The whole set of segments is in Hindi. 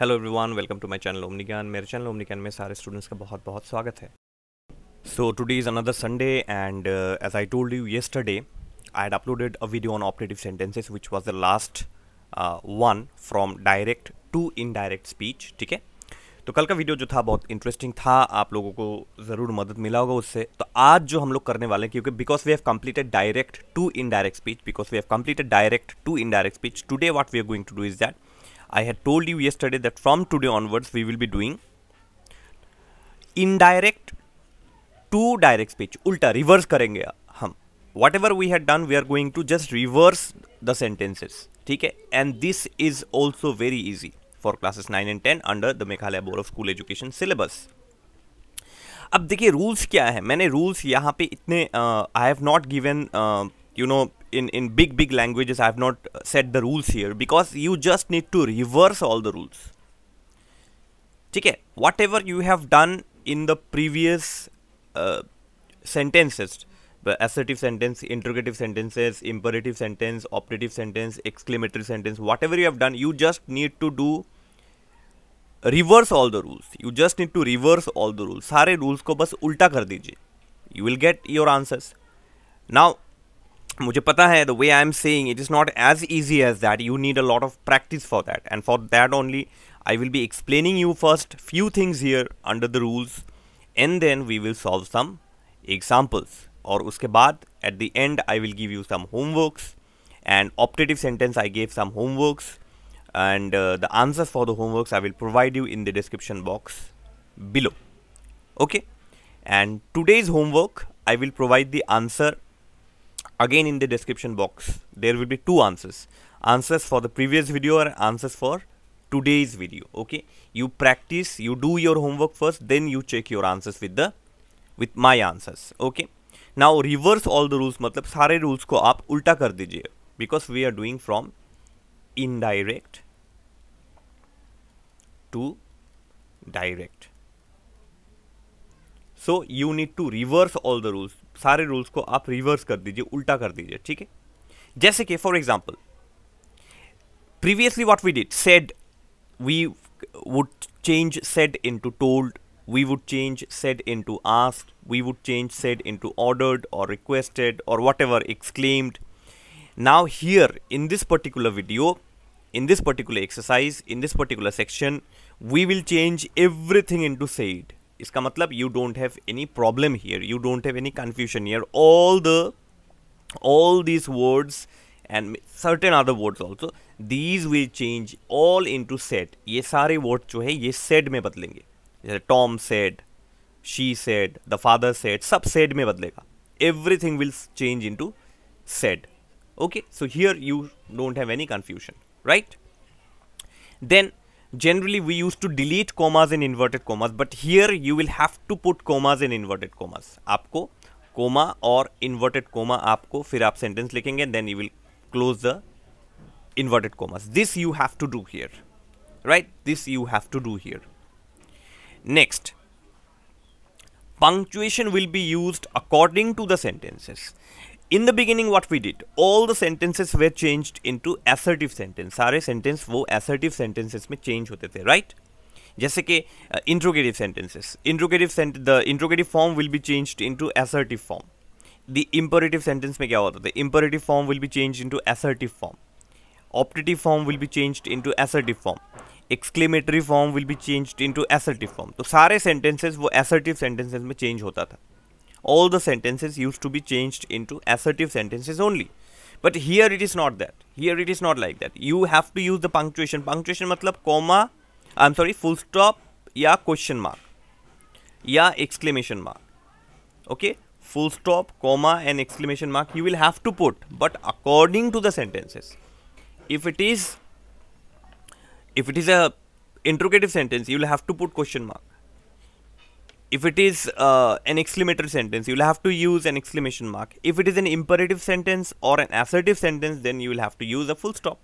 Hello everyone welcome to my channel ओमनिकान मेरे चैनल ओमनिकान में सारे स्टूडेंट्स का बहुत बहुत स्वागत है so today is another Sunday and as I told you yesterday I had uploaded a video on operative sentences which was the last one from direct to indirect speech ठीक है तो कल का वीडियो जो था बहुत इंटरेस्टिंग था आप लोगों को ज़रूर मदद मिला होगा उससे तो आज जो हम लोग करने वाले हैं क्योंकि because we have completed direct to indirect speech because we have completed direct to indirect speech today what we are going to do is that I had told you yesterday that from today onwards we will be doing indirect to direct speech. Ulta, reverse करेंगे हम Whatever we had done, we are going to just reverse the sentences. ठीक है And this is also very easy for classes 9 and 10 under the Meghalaya Board of School Education syllabus. अब देखिए रूल्स क्या है मैंने रूल्स यहाँ पे इतने I have not given you know in in big big languages i have not set the rules here because you just need to reverse all the rules Okay, whatever you have done in the previous the uh, sentences sentences assertive sentence interrogative sentences imperative sentence operative sentence exclamatory sentence whatever you have done you just need to do reverse all the rules you just need to reverse all the rules सारे rules को बस उल्टा कर दीजिए you will get your answers now मुझे पता है the way I am saying it is not as easy as that you need a lot of practice for that and for that only I will be explaining you first few things here under the rules and then we will solve some examples और उसके बाद at the end I will give you some homeworks and optative sentence I gave some homeworks and uh, the answers for the homeworks I will provide you in the description box below okay and today's homework I will provide the answer again in the description box there will be two answers answers for the previous video or answers for today's video okay you practice you do your homework first then you check your answers with the with my answers okay now reverse all the rules मतलब सारे rules को आप उल्टा कर दीजिए because we are doing from indirect to direct so you need to reverse all the rules सारे रूल्स को आप रिवर्स कर दीजिए उल्टा कर दीजिए ठीक है जैसे कि for example previously what we did said we would change said into told we would change said into asked, we would change said into ordered or requested or whatever exclaimed. Now, here in this particular video, in this particular exercise, in this particular section, we will change everything into said. इसका मतलब you don't have any problem here you don't have any confusion here all the all these words and certain other words also these will change all in said ये सारे वर्ड जो है ये सेट में बदलेंगे जैसे Tom said she said the father said सब सेट में बदलेगा everything will change in into said okay so here you don't have any confusion right then generally we used to delete commas and inverted commas but here you will have to put commas and inverted commas आपको comma or inverted comma आपको फिर आप sentence and then you will close the inverted commas this you have to do here right this you have to do here next punctuation will be used according to the sentences in the beginning what we did all the sentences they changed to assertive sentence सारे सेंटेंस वो एसर्टिव सेंटेंसेज में चेंज होते थे राइट right? जैसे कि interrogative sentences interrogative the interrogative form will be into assertive form the imperative sentence में क्या होता था imperative form will be change to assertive form optative form will be into assertive form exclamatory form will be into assertive form तो सारे सेंटेंसेज वो एसर्टिव सेंटेंसेस में चेंज होता था all the sentences used to be changed into assertive sentences only but here it is not that here it is not like that you have to use the punctuation punctuation matlab comma i'm sorry full stop या question mark, या exclamation mark. Okay, full stop, comma, and exclamation mark you will have to put, but according to the sentences. If it is if it is a interrogative sentence, you will have to put question mark if it is uh, an exclamatory sentence you'll have to use an exclamation mark if it is an imperative sentence or an assertive sentence then you will have to use a full stop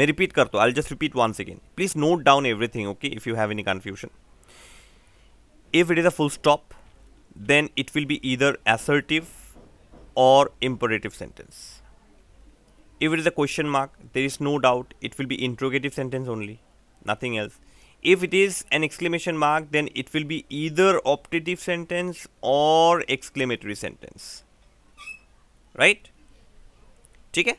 may repeat karto i'll just repeat once again please note down everything okay if you have any confusion if it is a full stop then it will be either assertive or imperative sentence if it is a question mark there is no doubt it will be interrogative sentence only nothing else if it is an exclamation mark then it will be either optative sentence or exclamatory sentence right ठीक है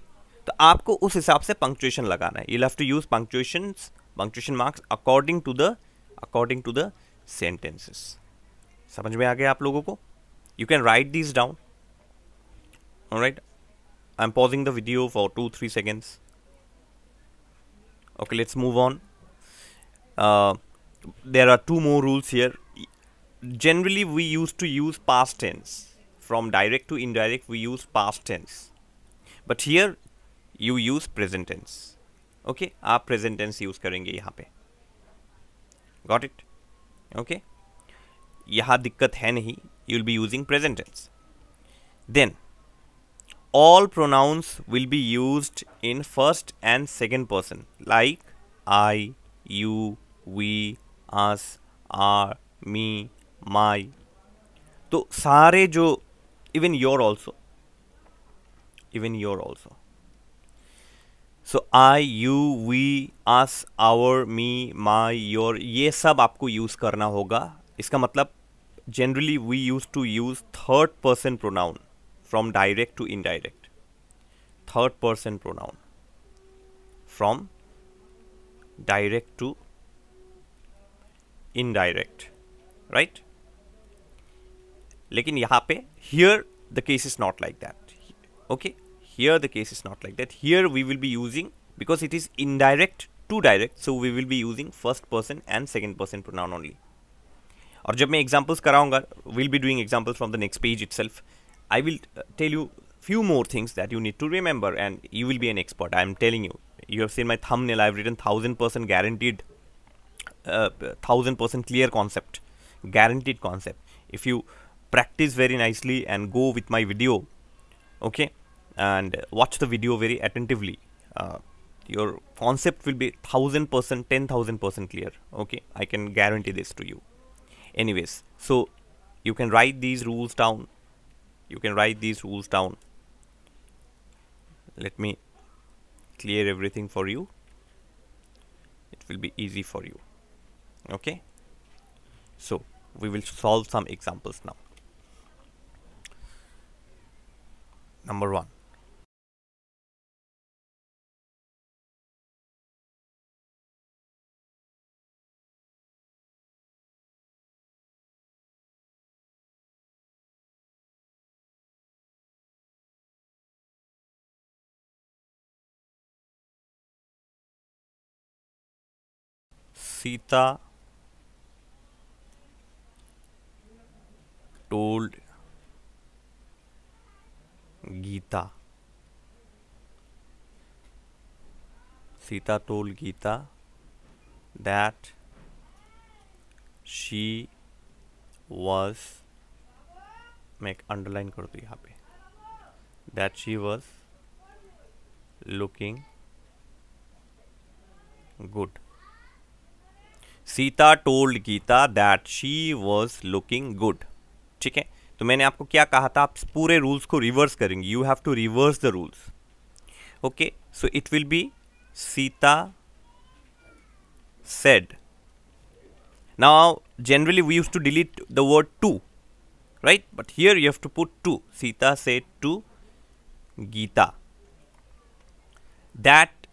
तो आपको उस हिसाब से punctuation लगाना है you have to use punctuations punctuation marks according to the according to the sentences समझ में आ गया आप लोगों को you can write these down all right I'm pausing the video for two three seconds okay let's move on uh, there are two more rules here generally we used to use past tense from direct to indirect we use past tense but here you use present tense okay our present tense use karenge yaha pe. got it okay Yaha dikat hai nahi. you will be using present tense then all pronouns will be used in first and second person like I you we us our me my तो सारे जो even your also even your also so I you we us our me my your ये सब आपको यूज़ करना होगा इसका मतलब generally we use to use third person pronoun from direct to indirect third person pronoun from direct to indirect right लेकिन यहाँ पे here the case is not like that okay here the case is not like that here we will be using because it is indirect to direct so we will be using first person and second person pronoun only और जब मैं एग्जाम्पल्स कराऊंगा will be doing examples from the next page itself I will tell you few more things that you need to remember and you will be an expert i'm telling you you have seen my thumbnail i've written 1000% guaranteed uh, thousand percent clear concept guaranteed concept if you practice very nicely and go with my video okay and watch the video very attentively uh, your concept will be 1000% 10000% clear okay i can guarantee this to you anyways so you can write these rules down you can write these rules down let me clear everything for you it will be easy for you okay so we will solve some examples now number one Sita told Gita Sita told Gita that she was मैं एक अंडरलाइन कर दू यहाँ पे that she was looking good Sita told Gita that she was looking good ठीक है तो मैंने आपको क्या कहा था आप पूरे रूल्स को रिवर्स करेंगे you have to reverse the rules okay so it will be Sita said now generally we use to delete the word to right but here you have to put to Sita said to Gita that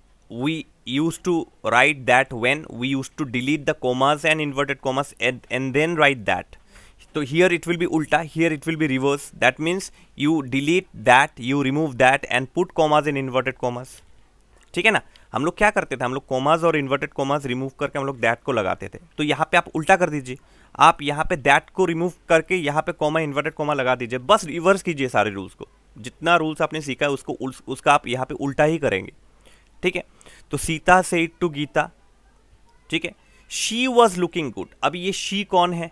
we use to write that when we use to delete the commas and inverted commas and then write that तो हियर इट विल बी उल्टा here it will be reverse that means you delete that you remove that and put commas in inverted commas ठीक है ना हम लोग क्या करते थे हम लोग कॉमाज और इन्वर्टेड कोमाज रिमूव करके हम लोग दैट को लगाते थे तो यहाँ पे आप उल्टा कर दीजिए आप यहाँ पे दैट को रिमूव करके यहाँ पे कॉमा इन्वर्टेड कॉमा लगा दीजिए बस रिवर्स कीजिए सारे रूल्स को जितना रूल्स आपने सीखा है उसको उस, उसका आप यहाँ पे उल्टा ही करेंगे ठीक है तो सीता से टू गीता ठीक है शी वॉज लुकिंग गुड अब ये शी कौन है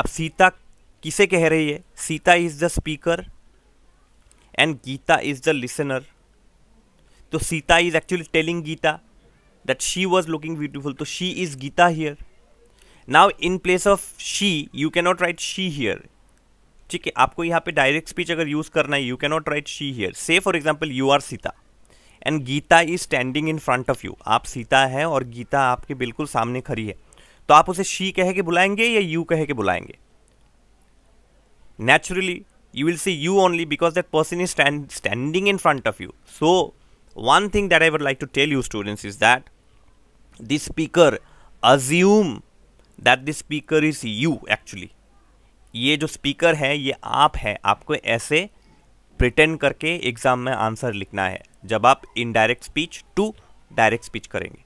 अब सीता किसे कह रही है Sita is the speaker and Gita is the listener तो Sita is actually telling Gita that she was looking beautiful तो she is Gita here now in place of she you cannot write she here ठीक है आपको यहाँ पे डायरेक्ट स्पीच अगर यूज़ करना है you cannot write she here से for example you are Sita and Gita is standing in front of you आप सीता है और गीता आपके बिल्कुल सामने खड़ी है तो आप उसे शी कह के बुलाएंगे या यू कह के बुलाएंगे naturally you will see you only because that person is standing in front of you so one thing that I would like to tell you students is that the speaker assume that the speaker is you actually ये जो स्पीकर है ये आप है आपको ऐसे प्रिटेंड करके एग्जाम में आंसर लिखना है जब आप indirect speech to direct speech करेंगे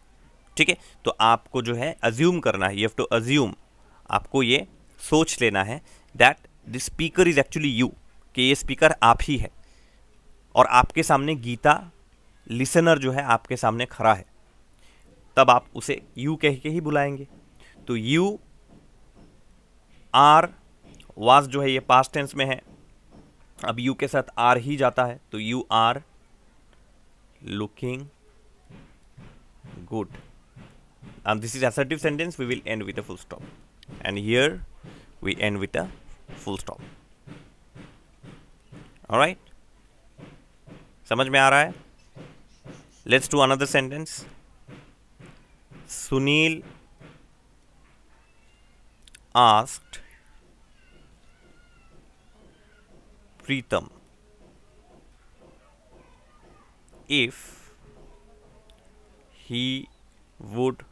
ठीक है तो आपको जो है अज्यूम करना है यू हैव टू अज्यूम आपको ये सोच लेना है that the speaker is actually you कि ये स्पीकर आप ही है और आपके सामने गीता लिसनर जो है आपके सामने खड़ा है तब आप उसे यू कह के ही बुलाएंगे तो यू आर वाज जो है ये पास्ट टेंस में है अब यू के साथ आर ही जाता है तो you are looking good and this is assertive sentence we will end with a full stop and here we end with a full stop all right समझ में आ रहा है let's do another sentence sunil asked Pritam if he would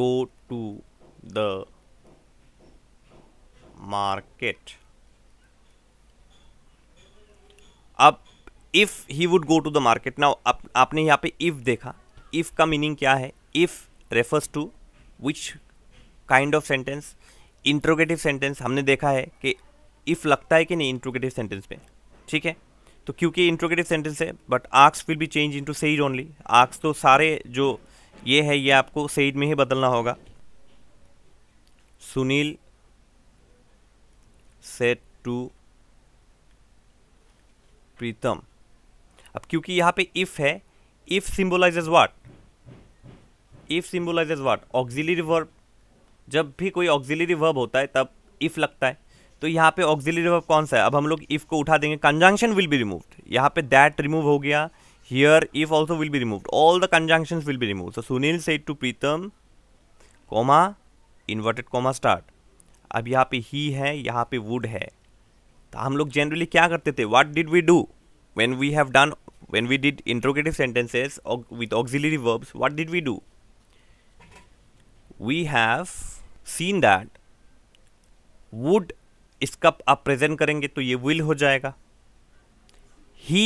go to the market अब if he would go to the market now आपने यहाँ पे इफ़ देखा इफ़ का मीनिंग क्या है if refers to which kind of sentence interrogative sentence हमने देखा है कि इफ़ लगता है कि नहीं इंट्रोगेटिव सेंटेंस में ठीक है तो क्योंकि इंट्रोगेटिव सेंटेंस है but asks will be change in into says only asks तो सारे जो ये है ये आपको सेज में ही बदलना होगा सुनील सेट टू प्रीतम अब क्योंकि यहाँ पे इफ़ है if symbolizes what if symbolize what auxiliary verb जब भी कोई ऑक्जिलरी वर्ब होता है तब इफ लगता है तो यहाँ पे ऑक्जिलरी वर्ब कौन सा है अब हम लोग इफ को उठा देंगे कंजंक्शन विल बी रिमूव्ड यहाँ पे दैट रिमूव हो गया Here, if also will be removed. All the conjunctions will be removed. So, Sunil said to Pritam, comma, inverted comma start. अब यहाँ पे ही है यहाँ पे वुड है तो हम लोग जनरली क्या करते थे what did we do when we have done when we did interrogative sentences with auxiliary verbs what did we do we have seen that would इसका आप प्रेजेंट करेंगे तो ये विल हो जाएगा ही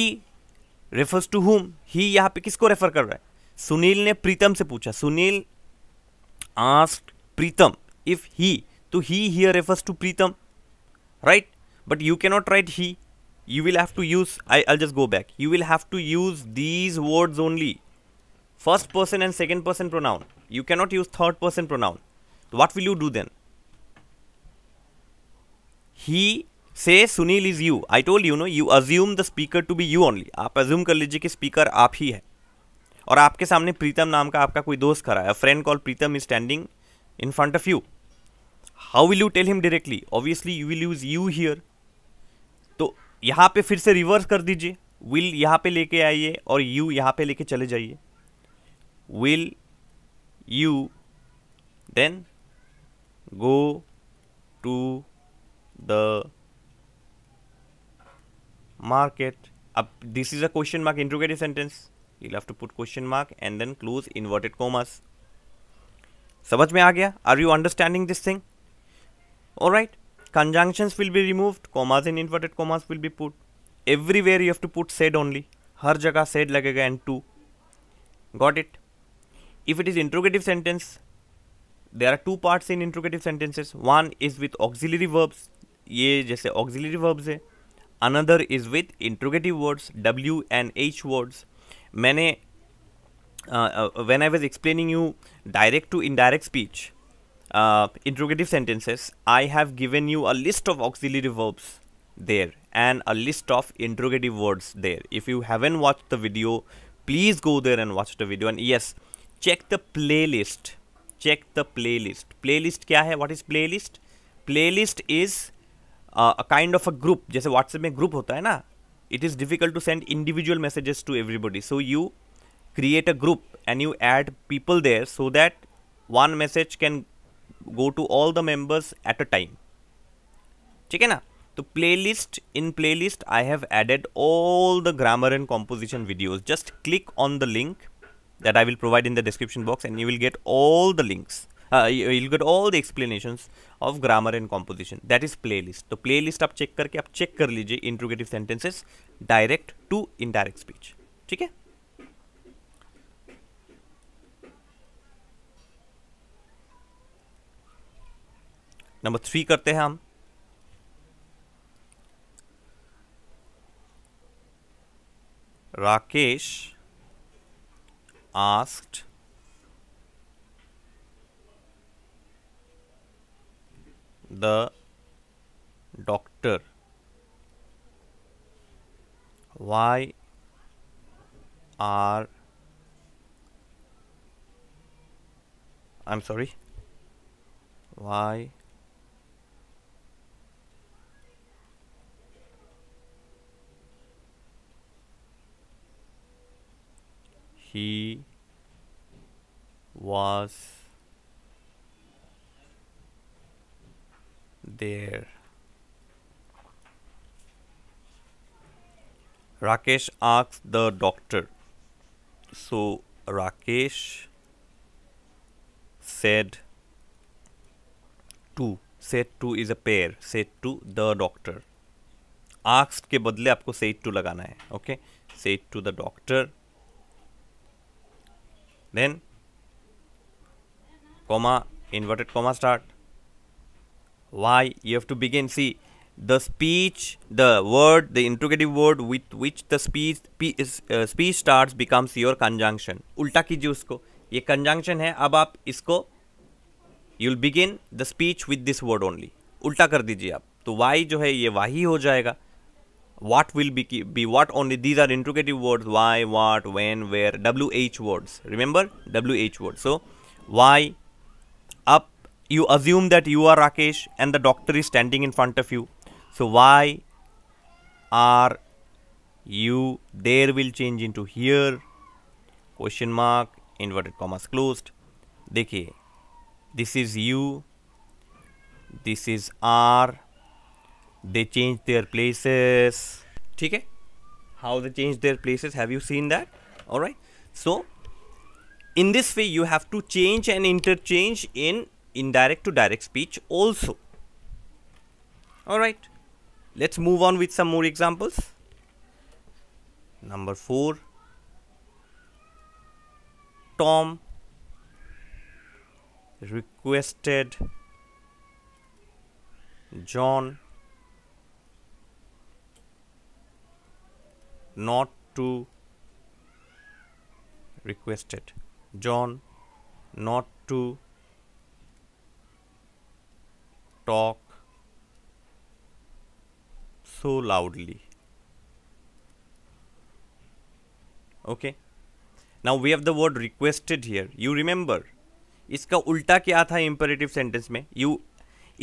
रेफर्स टू हुम ही यहाँ पे किसको रेफर कर रहा है सुनील ने प्रीतम से पूछा Sunil ask Pritam if he तो he here refers to Pritam right but you can not write he you will have to use I I just go back you will have to use these words only first person and second person pronoun you can not use third person pronoun what will you do then he say Sunil is you I told you no you assume the speaker to be you only आप अज्यूम कर लीजिए कि स्पीकर आप ही है और आपके सामने प्रीतम नाम का आपका कोई दोस्त खड़ा है friend call Pritam is standing in front of you how will you tell him directly obviously you will use you here तो यहाँ पे फिर से रिवर्स कर दीजिए विल यहाँ पे लेके आइए और यू यहाँ पे लेके चले जाइए will you then go to the market अब this is a question mark interrogative sentence. You'll have to put question mark and then close inverted commas. समझ में आ गया are you understanding this thing all right conjunctions will be removed commas in inverted commas will be put everywhere you have to put said only हर जगह सेड लगेगा and to got it if it is interrogative sentence there are two parts in interrogative sentences one is with auxiliary verbs ये जैसे ऑक्सिलरी वर्ब्स है another is with interrogative words w and h words मैंने uh, uh, when I was explaining you direct to indirect speech, uh, interrogative sentences, I have given you a list of auxiliary verbs there and a list of interrogative words there. If you haven't watched the video, please go there and watch the video. And yes, check the playlist. Check the playlist. Playlist kya hai? What is playlist? Playlist is a kind of a group जैसे व्हाट्सएप में ग्रुप होता है ना it is difficult to send individual messages to everybody so you create a group and you add people there so that one message can go to all the members at a time ठीक है ना तो playlist in playlist I have added all the grammar and composition videos just click on the link that I will provide in the description box and you will get all the links you'll get all the explanation of grammar and composition that is playlist तो प्ले लिस्ट आप चेक करके आप चेक कर लीजिए interrogative sentences direct to indirect speech ठीक है नंबर थ्री करते हैं हम Rakesh asked the doctor why are I'm sorry why he was there Rakesh asks the doctor so Rakesh said to said to is a pair said to the doctor asks के बदले आपको सेट टू लगाना है okay said to the doctor then comma inverted comma start why you have to begin see the speech the word the interrogative word with which the speech is, uh, speech starts becomes your conjunction उल्टा कीजिए उसको ये कंजंक्शन है अब आप इसको you will begin the speech with this word only उल्टा कर दीजिए आप तो वाई जो है ये वाही हो जाएगा what will be be what only these are interrogative words why what when where W H words remember W H word so why up you assume that you are Rakesh and the doctor is standing in front of you. So why are you there will change into here question mark inverted commas closed. देखिए this is you this is R they change their places ठीक है how they change their places have you seen that all right so in this way you have to change and interchange in indirect to direct speech also. Alright, let's move on with some more examples. Number 4 Tom requested John not to requested John not to talk so loudly okay now we have the word requested here you remember इसका उल्टा क्या था इंपेरेटिव सेंटेंस में you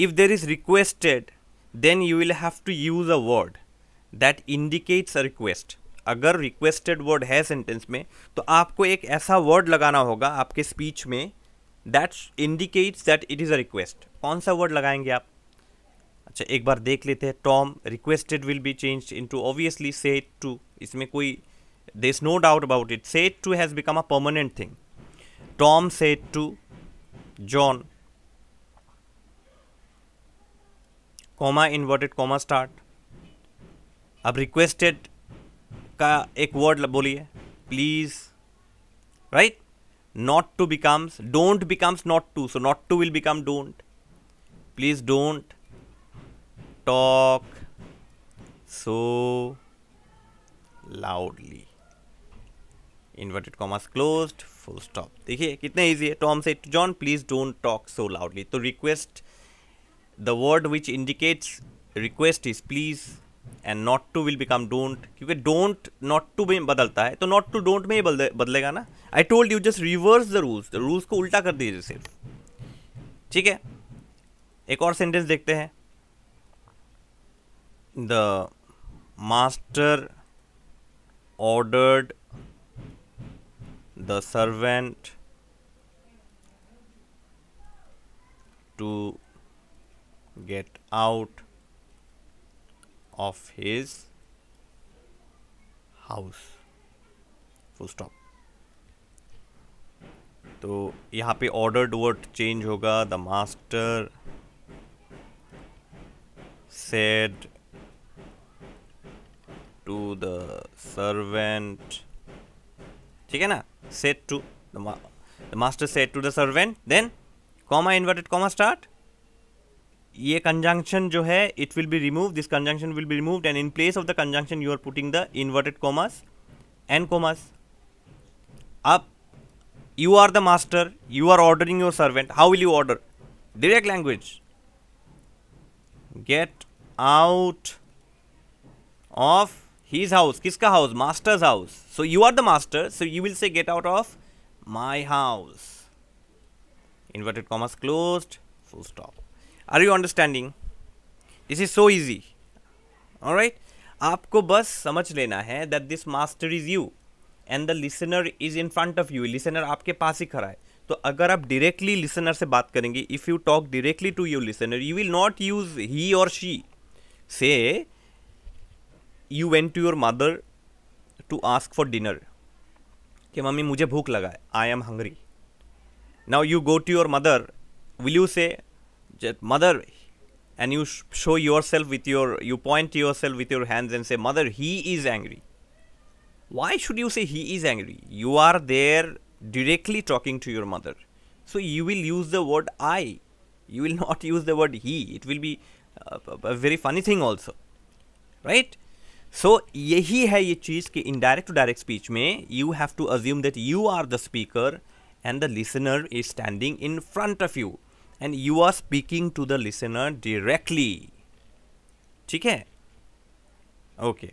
if there is requested then you will have to use a word that indicates a request अगर रिक्वेस्टेड वर्ड है सेंटेंस में तो आपको एक ऐसा वर्ड लगाना होगा आपके स्पीच में that indicates that it is a request कौन सा वर्ड लगाएंगे आप अच्छा एक बार देख लेते हैं Tom requested will be change in into obviously said to इसमें कोई there is no doubt about it said to has become a permanent thing Tom said to John comma inverted comma start अब रिक्वेस्टेड का एक वर्ड बोलिए please right not to becomes don't becomes not to so not to will become don't please don't talk so loudly inverted commas closed full stop देखिए कितने easy है Tom said to John please don't talk so loudly तो request the word which indicates request is please and not to will become don't क्योंकि डोंट नॉट टू में बदलता है तो नॉट टू डोंट में ही बदलेगा ना I told you just reverse the rules rules को उल्टा कर दीजिए सिर्फ ठीक है एक और सेंटेंस देखते हैं the master ordered the servant to get out of his house. Full stop तो यहाँ पे ऑर्डर्ड वर्ड चेंज होगा the master said to the servant ठीक है ना said to the master said to the servant then comma inverted comma start ये कंजंक्शन जो है it will be remove this conjunction will be remove and in place of the conjunction you are putting the inverted commas and commas अब you are the master you are ordering your servant how will you order direct language get out of his house किसका house master's house so you are the master so you will say get out of my house inverted commas close full stop are you understanding this is so easy और राइट आपको बस समझ लेना है that this master is you and the listener is in front of you listener आपके पास ही खड़ा है तो अगर आप डायरेक्टली लिसनर से बात करेंगे if you talk directly to your listener you will not use he और she say you went to your mother to ask for dinner कि मम्मी मुझे भूख लगा है I am hungry now you go to your mother will you say mother and you show yourself with your you point yourself with your hands and say mother he is angry why should you say he is angry you are there directly talking to your mother so you will use the word i you will not use the word he it will be uh, a, a very funny thing also right so so, यही है ये चीज़ कि to direct speech speech you have to assume that you are the speaker and the listener is standing in front of you. And you are speaking to the listener directly ठीक है okay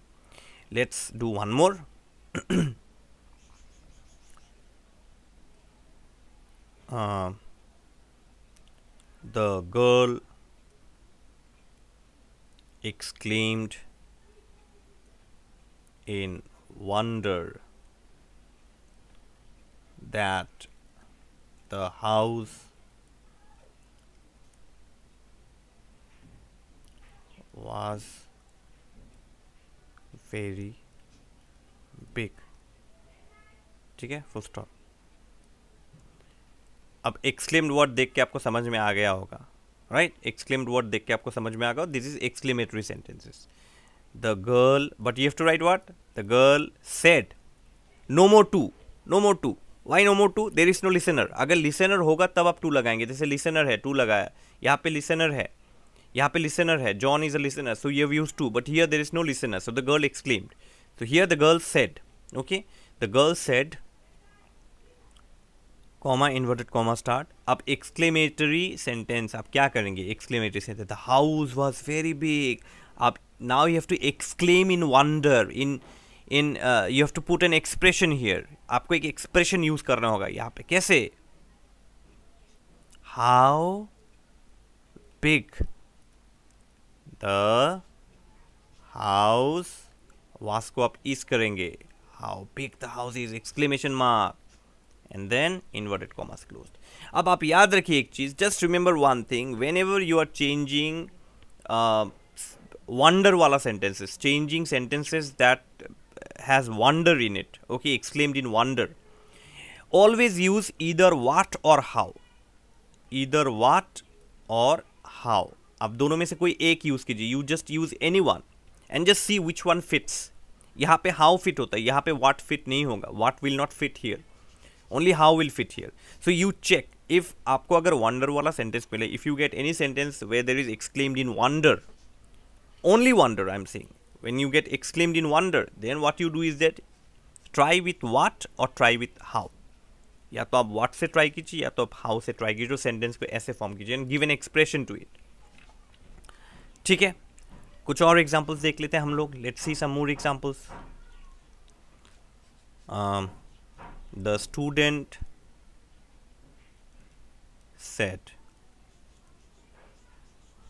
let's do one more the girl exclaimed in wonder that the house was very big ठीक है फुल स्टॉप अब एक्सक्लेम्ड वर्ड देख के आपको समझ में आ गया होगा राइट एक्सक्लेम्ड वर्ड देख के आपको समझ में आ गया this is exclamatory sentences the girl but you have to write what the girl said no more to no more to why no more to there is no listener अगर लिसनर होगा तब आप टू लगाएंगे जैसे लिसनर है टू लगाया यहाँ पे लिसनर है यहाँ पे लिसनर है John is a listener so you use to but here there is no listener so the girl exclaimed so here the girl said okay the girl said comma inverted comma start अब एक्सक्लेमेटरी सेंटेंस आप क्या करेंगे exclamatory sentence the house was very big आप now you have to exclaim in wonder in in you have to put an expression here आपको एक एक्सप्रेशन यूज करना होगा यहाँ पे कैसे हाउ बिग द हाउस वास को आप इस करेंगे how big the house is exclamation mark and then inverted commas close अब आप याद रखिए एक चीज़ just remember one thing whenever you are changing wonder वाला sentences changing sentences that has wonder in it okay exclaimed in wonder always use either what और हाउ either वाट और हाउ आप दोनों में से कोई एक यूज़ कीजिए you just use any one and just see which one fits यहाँ पे हाउ फिट होता है यहाँ पे वाट फिट नहीं होगा what will not fit here only how will fit here so you check if आपको अगर वंडर वाला सेंटेंस मिले if you get any sentence way there is exclaimed in wonder only wonder I am seeing when you get exclaimed in wonder then what you do is that try with what और ट्राई विथ हाउ या तो आप वाट से ट्राई कीजिए या तो आप हाउ से ट्राई कीजिए सेंटेंस को ऐसे फॉर्म कीजिए and give an expression to it ठीक है कुछ और एग्जांपल्स देख लेते हैं हम लोग let's see some more examples the student said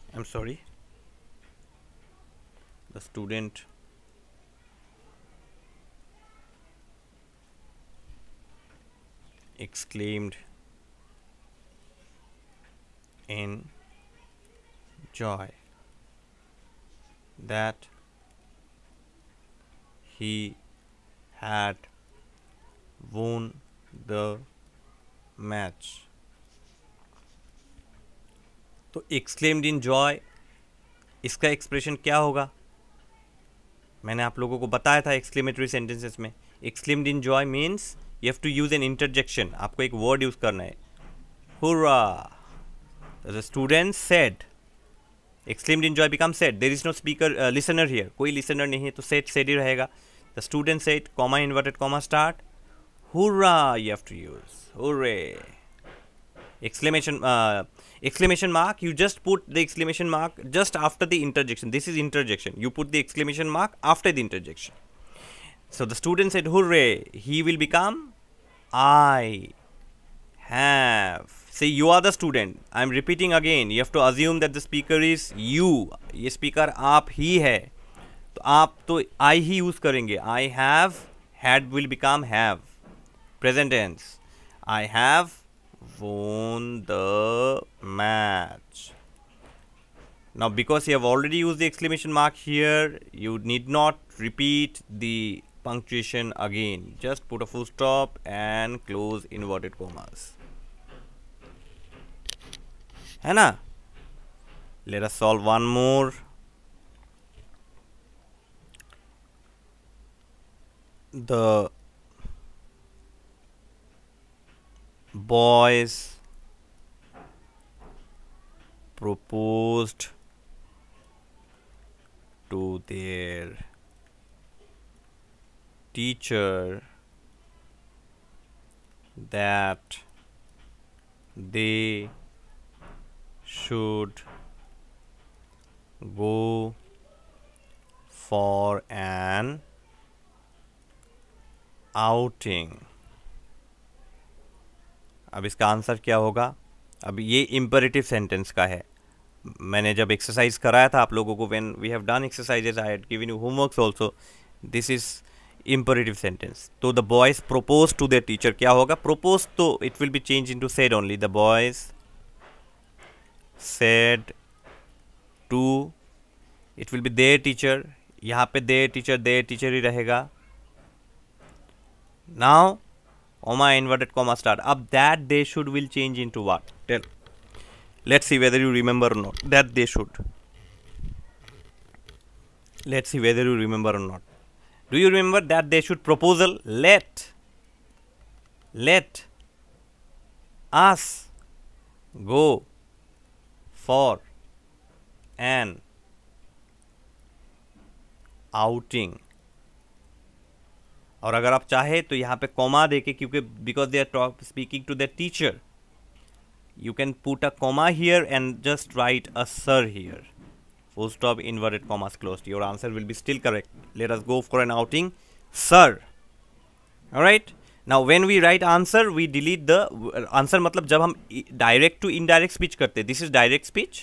I am sorry the student exclaimed in joy that he had won the match. तो एक्सक्लेम्ड इन जॉय इसका एक्सप्रेशन क्या होगा मैंने आप लोगों को बताया था एक्सक्लेमेटरी सेंटेंसेस में exclaimed in joy means you have to use an interjection आपको एक वर्ड यूज़ करना है hurrah the student said exclaimed in joy become said there is no speaker listener here कोई लिसनर नहीं है तो सेट सेट ही रहेगा the student said comma inverted comma start hurrah exclamation exclamation mark you just put the exclamation mark just after the interjection this is interjection you put the exclamation mark after the interjection so the student said hurray he will become I have say you are the student i am repeating again you have to assume that the speaker is you ये speaker आप hi है तो आप तो I ही use करेंगे I have had will become have present tense I have won the match now because you have already used the exclamation mark here you need not repeat the punctuation again just put a full stop and close inverted commas है let us solve one more the boys proposed to their teacher that they should go for an outing अब इसका आंसर क्या होगा अब ये इम्परेटिव सेंटेंस का है मैंने जब एक्सरसाइज कराया था आप लोगों को when we have done exercises I had given you homeworks also this is imperative sentence तो the boys propose to their teacher क्या होगा प्रोपोज तो it will be change into said only the boys said to it will be their teacher यहाँ पे देर टीचर देर टीचर ही रहेगा नाउ ओमा इन्वर्टेड कॉमा स्टार्ट अब that they should will change in to what tell let see whether you remember note that they should let see whether you remember not do you remember that they should proposal let let us go for an outing और अगर आप चाहे तो यहां पर कॉमा देके क्योंकि because they are talk speaking to the teacher you can put a comma here and just write a sir here full of inverted commas close your answer will be still correct let us go for an outing sir right now when we write answer we delete the answer मतलब जब हम डायरेक्ट टू इनडायरेक्ट स्पीच करते this is direct speech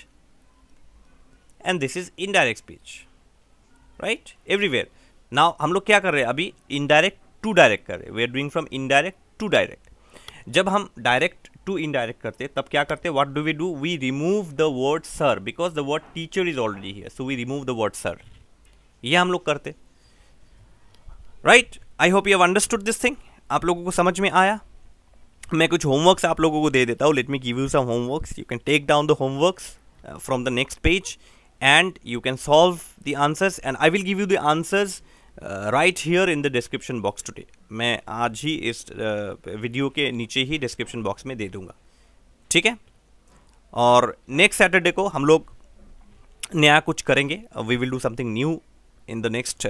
and this is indirect speech right everywhere now हम लोग क्या कर रहे हैं अभी इनडायरेक्ट टू डायरेक्ट कर रहे हैं we are doing from indirect to direct जब हम डायरेक्ट टू इनडायरेक्ट करते तब क्या करते what do we do we remove the word sir because the word teacher is already here so we remove the word sir ये हम लोग करते right I hope you have understood this thing आप लोगों को समझ में आया मैं कुछ होमवर्क्स आप लोगों को दे देता हूँ let me give you some homeworks you can take down the homeworks from the next page and you can solve the answers and I will give you the answers right here in the description box today मैं आज ही इस वीडियो uh, के नीचे ही डिस्क्रिप्शन बॉक्स में दे दूंगा ठीक है और नेक्स्ट सैटरडे को हम लोग नया कुछ करेंगे we will do something new in the next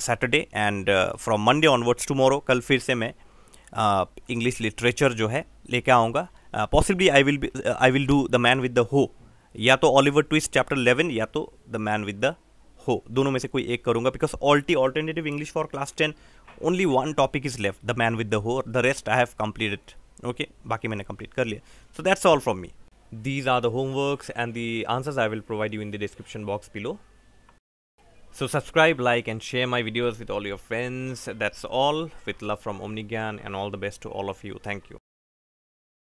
Saturday and from Monday onwards tomorrow कल फिर से मैं इंग्लिश uh, लिटरेचर जो है लेके आऊँगा possibly I will I will do the man with the hoe या तो ऑलिवर ट्विस्ट चैप्टर इलेवन या तो द मैन विद द हो दोनों में से कोई एक करूँगा बिकॉज ऑल्टी alternative English for class ten only one topic is left the man with the hoe the rest I have completed okay बाकी मैंने कंप्लीट कर लिया so that's all from me these are the homeworks and the answers I will provide you in the description box below So subscribe, like and share my videos with all your friends. That's all. With love from Omnigan and all the best to all of you. Thank you.